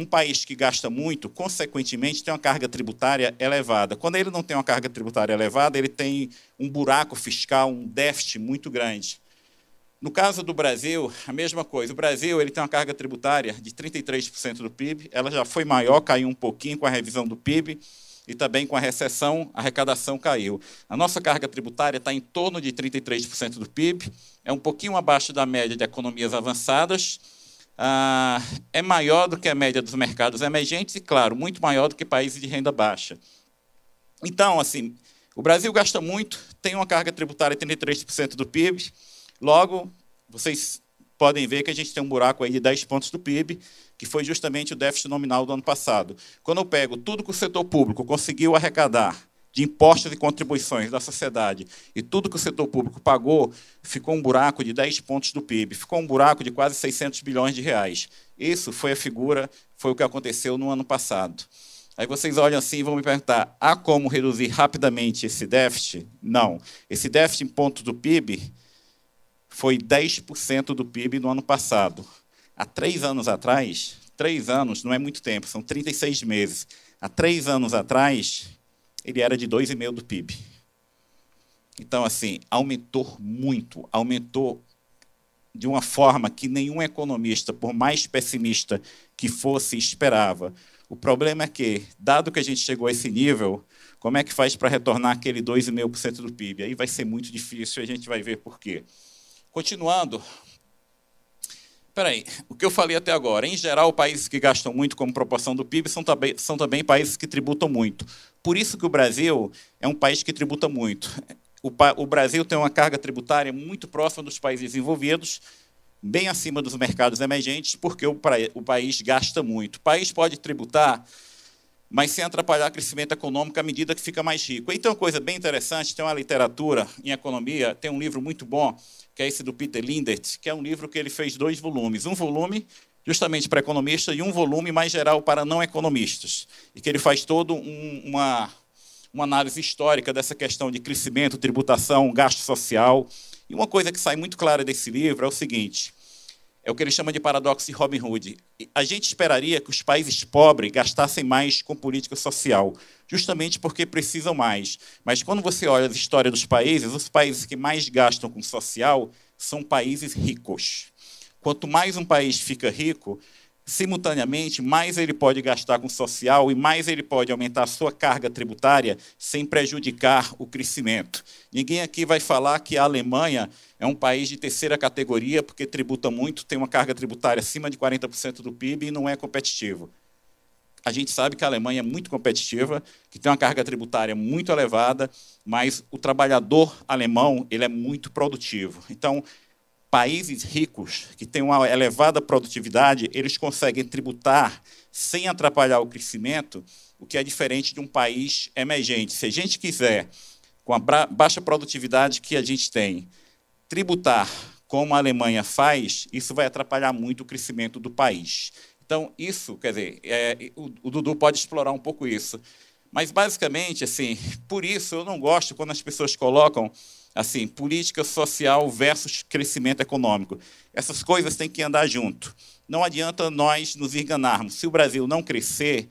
Um país que gasta muito, consequentemente, tem uma carga tributária elevada. Quando ele não tem uma carga tributária elevada, ele tem um buraco fiscal, um déficit muito grande. No caso do Brasil, a mesma coisa. O Brasil ele tem uma carga tributária de 33% do PIB, ela já foi maior, caiu um pouquinho com a revisão do PIB e também com a recessão, a arrecadação caiu. A nossa carga tributária está em torno de 33% do PIB, é um pouquinho abaixo da média de economias avançadas ah, é maior do que a média dos mercados emergentes é e, claro, muito maior do que países de renda baixa. Então, assim, o Brasil gasta muito, tem uma carga tributária de 33% do PIB, logo, vocês podem ver que a gente tem um buraco aí de 10 pontos do PIB, que foi justamente o déficit nominal do ano passado. Quando eu pego tudo que o setor público conseguiu arrecadar de impostos e contribuições da sociedade e tudo que o setor público pagou, ficou um buraco de 10 pontos do PIB, ficou um buraco de quase 600 bilhões de reais. Isso foi a figura, foi o que aconteceu no ano passado. Aí vocês olham assim e vão me perguntar: há como reduzir rapidamente esse déficit? Não. Esse déficit em pontos do PIB foi 10% do PIB no ano passado. Há três anos atrás, três anos não é muito tempo, são 36 meses. Há três anos atrás, ele era de 2,5% do PIB. Então, assim, aumentou muito, aumentou de uma forma que nenhum economista, por mais pessimista que fosse, esperava. O problema é que, dado que a gente chegou a esse nível, como é que faz para retornar aquele 2,5% do PIB? Aí vai ser muito difícil e a gente vai ver por quê. Continuando. Peraí, o que eu falei até agora, em geral, países que gastam muito como proporção do PIB são também, são também países que tributam muito. Por isso que o Brasil é um país que tributa muito. O, o Brasil tem uma carga tributária muito próxima dos países desenvolvidos, bem acima dos mercados emergentes, porque o, o país gasta muito. O país pode tributar mas sem atrapalhar o crescimento econômico à medida que fica mais rico. Então, uma coisa bem interessante, tem uma literatura em economia, tem um livro muito bom, que é esse do Peter Lindert, que é um livro que ele fez dois volumes. Um volume justamente para economistas, e um volume mais geral para não economistas, e que ele faz todo um, uma, uma análise histórica dessa questão de crescimento, tributação, gasto social. E uma coisa que sai muito clara desse livro é o seguinte: é o que ele chama de paradoxo de Robin Hood. A gente esperaria que os países pobres gastassem mais com política social, justamente porque precisam mais. Mas quando você olha a história dos países, os países que mais gastam com social são países ricos. Quanto mais um país fica rico, simultaneamente, mais ele pode gastar com social e mais ele pode aumentar a sua carga tributária sem prejudicar o crescimento. Ninguém aqui vai falar que a Alemanha é um país de terceira categoria porque tributa muito, tem uma carga tributária acima de 40% do PIB e não é competitivo. A gente sabe que a Alemanha é muito competitiva, que tem uma carga tributária muito elevada, mas o trabalhador alemão ele é muito produtivo. Então, Países ricos, que têm uma elevada produtividade, eles conseguem tributar sem atrapalhar o crescimento, o que é diferente de um país emergente. Se a gente quiser, com a baixa produtividade que a gente tem, tributar como a Alemanha faz, isso vai atrapalhar muito o crescimento do país. Então, isso, quer dizer, é, o, o Dudu pode explorar um pouco isso. Mas basicamente, assim, por isso eu não gosto quando as pessoas colocam assim, política social versus crescimento econômico. Essas coisas têm que andar junto. Não adianta nós nos enganarmos. Se o Brasil não crescer,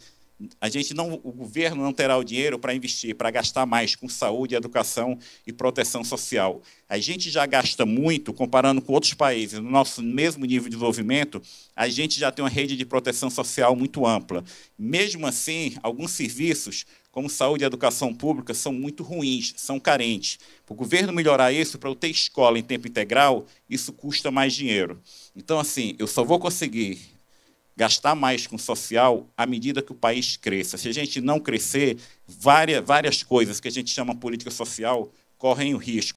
a gente não, o governo não terá o dinheiro para investir, para gastar mais com saúde, educação e proteção social. A gente já gasta muito comparando com outros países. No nosso mesmo nível de desenvolvimento, a gente já tem uma rede de proteção social muito ampla. Mesmo assim, alguns serviços, como saúde e educação pública, são muito ruins, são carentes. Para o governo melhorar isso, para eu ter escola em tempo integral, isso custa mais dinheiro. Então, assim, eu só vou conseguir gastar mais com social à medida que o país cresça. Se a gente não crescer, várias, várias coisas que a gente chama política social correm o risco